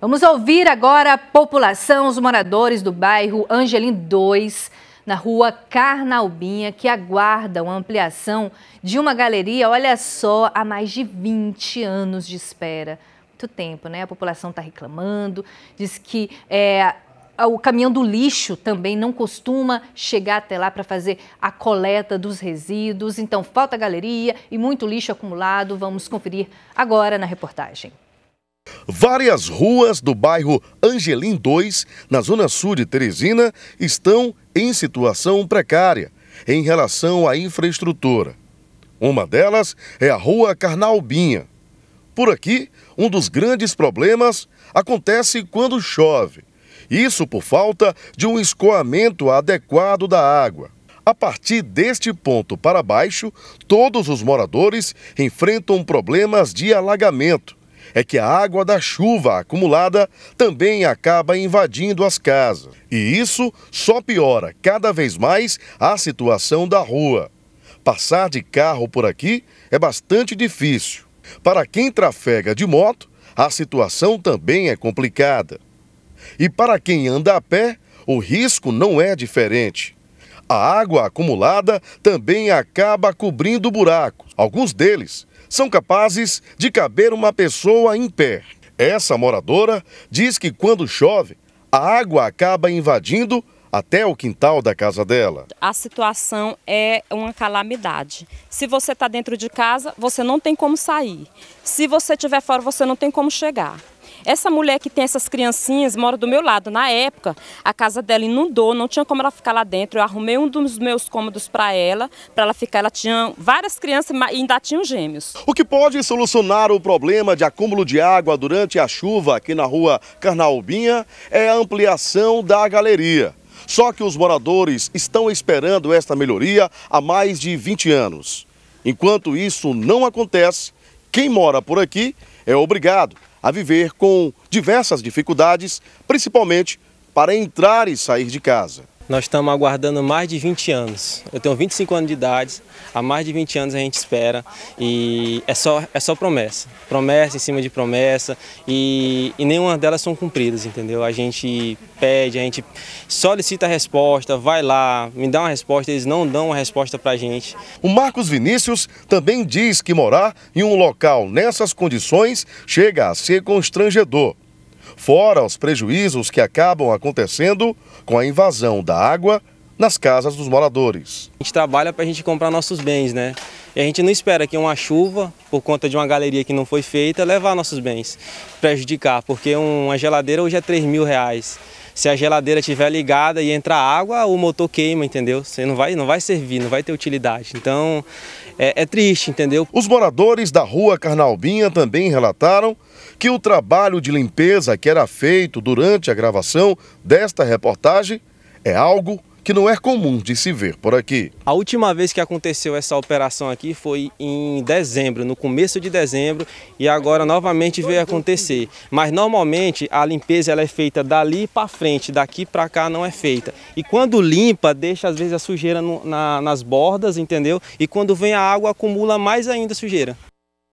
Vamos ouvir agora a população, os moradores do bairro Angelim 2, na rua Carnalbinha, que aguardam a ampliação de uma galeria, olha só, há mais de 20 anos de espera. Muito tempo, né? A população está reclamando, diz que é, o caminhão do lixo também não costuma chegar até lá para fazer a coleta dos resíduos. Então, falta galeria e muito lixo acumulado. Vamos conferir agora na reportagem. Várias ruas do bairro Angelim 2, na zona sul de Teresina, estão em situação precária em relação à infraestrutura. Uma delas é a Rua Carnalbinha. Por aqui, um dos grandes problemas acontece quando chove. Isso por falta de um escoamento adequado da água. A partir deste ponto para baixo, todos os moradores enfrentam problemas de alagamento é que a água da chuva acumulada também acaba invadindo as casas. E isso só piora cada vez mais a situação da rua. Passar de carro por aqui é bastante difícil. Para quem trafega de moto, a situação também é complicada. E para quem anda a pé, o risco não é diferente. A água acumulada também acaba cobrindo buracos. Alguns deles são capazes de caber uma pessoa em pé. Essa moradora diz que quando chove, a água acaba invadindo até o quintal da casa dela. A situação é uma calamidade. Se você está dentro de casa, você não tem como sair. Se você estiver fora, você não tem como chegar. Essa mulher que tem essas criancinhas mora do meu lado. Na época, a casa dela inundou, não tinha como ela ficar lá dentro. Eu arrumei um dos meus cômodos para ela, para ela ficar. Ela tinha várias crianças e ainda tinha gêmeos. O que pode solucionar o problema de acúmulo de água durante a chuva aqui na rua Carnaubinha é a ampliação da galeria. Só que os moradores estão esperando esta melhoria há mais de 20 anos. Enquanto isso não acontece, quem mora por aqui é obrigado a viver com diversas dificuldades, principalmente para entrar e sair de casa. Nós estamos aguardando mais de 20 anos. Eu tenho 25 anos de idade, há mais de 20 anos a gente espera e é só, é só promessa. Promessa em cima de promessa e, e nenhuma delas são cumpridas, entendeu? A gente pede, a gente solicita a resposta, vai lá, me dá uma resposta, eles não dão uma resposta a gente. O Marcos Vinícius também diz que morar em um local nessas condições chega a ser constrangedor fora os prejuízos que acabam acontecendo com a invasão da água nas casas dos moradores. A gente trabalha para a gente comprar nossos bens, né? E a gente não espera que uma chuva, por conta de uma galeria que não foi feita, levar nossos bens, prejudicar, porque uma geladeira hoje é 3 mil reais se a geladeira estiver ligada e entrar água, o motor queima, entendeu? Você não vai, não vai servir, não vai ter utilidade. Então é, é triste, entendeu? Os moradores da rua Carnalbinha também relataram que o trabalho de limpeza que era feito durante a gravação desta reportagem é algo que não é comum de se ver por aqui. A última vez que aconteceu essa operação aqui foi em dezembro, no começo de dezembro, e agora novamente veio acontecer. Mas normalmente a limpeza ela é feita dali para frente, daqui para cá não é feita. E quando limpa, deixa às vezes a sujeira no, na, nas bordas, entendeu? E quando vem a água, acumula mais ainda sujeira.